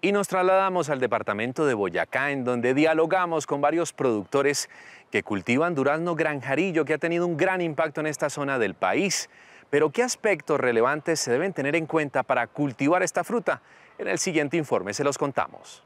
y nos trasladamos al departamento de Boyacá, en donde dialogamos con varios productores que cultivan durazno granjarillo, que ha tenido un gran impacto en esta zona del país. Pero ¿qué aspectos relevantes se deben tener en cuenta para cultivar esta fruta? En el siguiente informe se los contamos.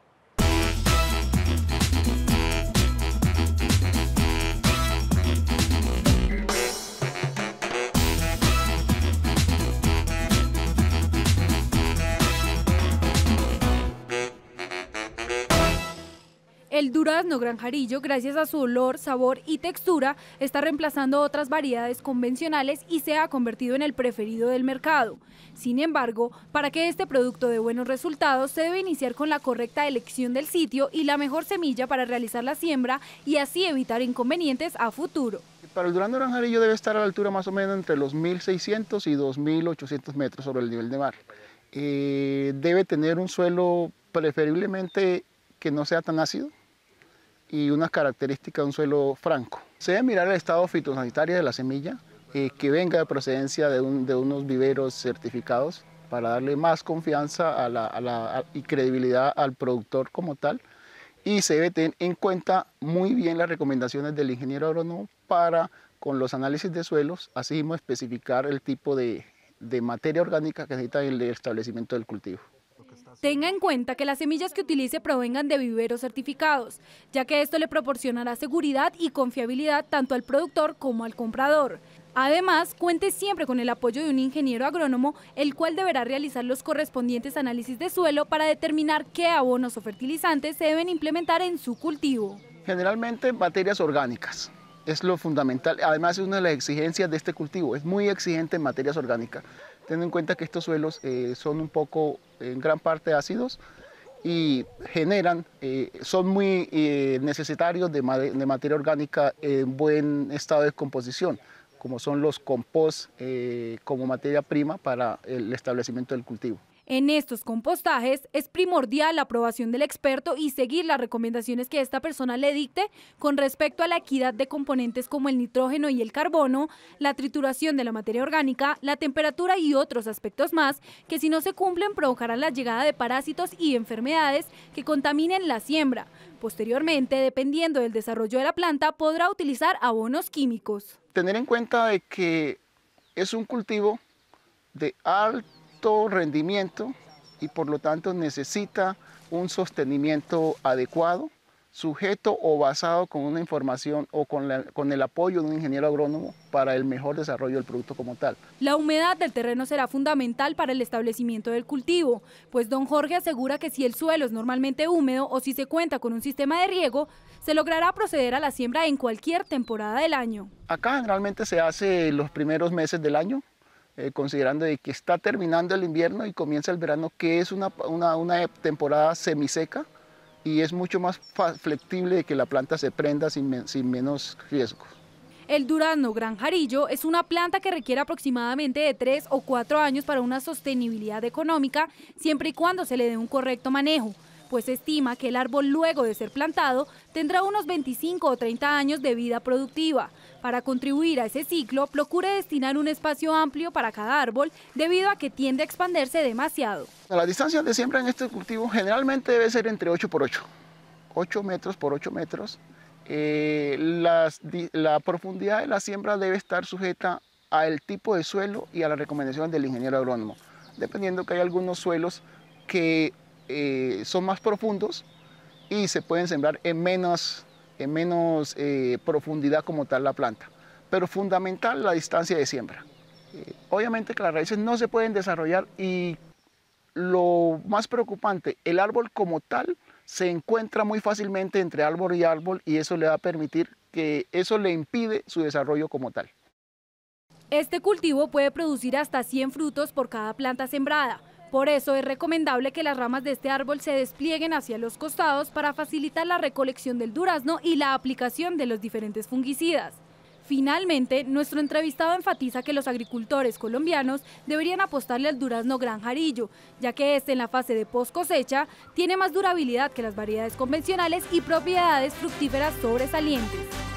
El durazno granjarillo, gracias a su olor, sabor y textura, está reemplazando otras variedades convencionales y se ha convertido en el preferido del mercado. Sin embargo, para que este producto dé buenos resultados, se debe iniciar con la correcta elección del sitio y la mejor semilla para realizar la siembra y así evitar inconvenientes a futuro. Para el durazno granjarillo debe estar a la altura más o menos entre los 1.600 y 2.800 metros sobre el nivel de mar. Eh, debe tener un suelo preferiblemente que no sea tan ácido, y unas características de un suelo franco. Se debe mirar el estado fitosanitario de la semilla, eh, que venga de procedencia de, unos viveros certificados para darle más confianza a la, y credibilidad al productor como tal. Y se debe tener en cuenta muy bien las recomendaciones del ingeniero agrónomo para, con los análisis de suelos, mismo especificar el tipo de, de materia orgánica que necesita el establecimiento del cultivo. Tenga en cuenta que las semillas que utilice provengan de viveros certificados, ya que esto le proporcionará seguridad y confiabilidad tanto al productor como al comprador. Además, cuente siempre con el apoyo de un ingeniero agrónomo, el cual deberá realizar los correspondientes análisis de suelo para determinar qué abonos o fertilizantes se deben implementar en su cultivo. Generalmente materias orgánicas, es lo fundamental. Además es una de las exigencias de este cultivo, es muy exigente en materias orgánicas. Teniendo en cuenta que estos suelos eh, son un poco, en gran parte, ácidos y generan, eh, son muy eh, necesitarios necesarios de, de, materia orgánica en buen estado de descomposición, como son los compost como materia prima para el establecimiento del cultivo. En estos compostajes es primordial la aprobación del experto y seguir las recomendaciones que esta persona le dicte con respecto a la equidad de componentes como el nitrógeno y el carbono, la trituración de la materia orgánica, la temperatura y otros aspectos más que si no se cumplen provocarán la llegada de parásitos y enfermedades que contaminen la siembra. Posteriormente, dependiendo del desarrollo de la planta, podrá utilizar abonos químicos. Tener en cuenta de que es un cultivo de alto rendimiento y por lo tanto necesita un sostenimiento adecuado, sujeto o basado con una información o con, con, el apoyo de un ingeniero agrónomo para el mejor desarrollo del producto como tal. La humedad del terreno será fundamental para el establecimiento del cultivo, pues don Jorge asegura que si el suelo es normalmente húmedo o si se cuenta con un sistema de riego, se logrará proceder a la siembra en cualquier temporada del año. Acá generalmente se hace los primeros meses del año, eh, considerando que está terminando el invierno y comienza el verano, que es una, una, temporada semiseca y es mucho más flexible de que la planta se prenda sin, menos riesgo. El durazno granjarillo es una planta que requiere aproximadamente de tres o cuatro años para una sostenibilidad económica, siempre y cuando se le dé un correcto manejo pues estima que el árbol luego de ser plantado tendrá unos 25 o 30 años de vida productiva. Para contribuir a ese ciclo, procure destinar un espacio amplio para cada árbol debido a que tiende a expandirse demasiado. La distancia de siembra en este cultivo generalmente debe ser entre 8 por 8, 8 metros por 8 metros. Eh, la profundidad de la siembra debe estar sujeta al tipo de suelo y a las recomendaciones del ingeniero agrónomo, dependiendo que hay algunos suelos que eh, son más profundos y se pueden sembrar en menos, en menos eh, profundidad como tal la planta. Pero fundamental la distancia de siembra. Eh, obviamente que las raíces no se pueden desarrollar y lo más preocupante, el árbol como tal se encuentra muy fácilmente entre árbol y árbol y eso le va a permitir que eso le impide su desarrollo como tal. Este cultivo puede producir hasta 100 frutos por cada planta sembrada. Por eso es recomendable que las ramas de este árbol se desplieguen hacia los costados para facilitar la recolección del durazno y la aplicación de los diferentes fungicidas. Finalmente, nuestro entrevistado enfatiza que los agricultores colombianos deberían apostarle al durazno granjarillo, ya que este en la fase de post cosecha tiene más durabilidad que las variedades convencionales y propiedades fructíferas sobresalientes.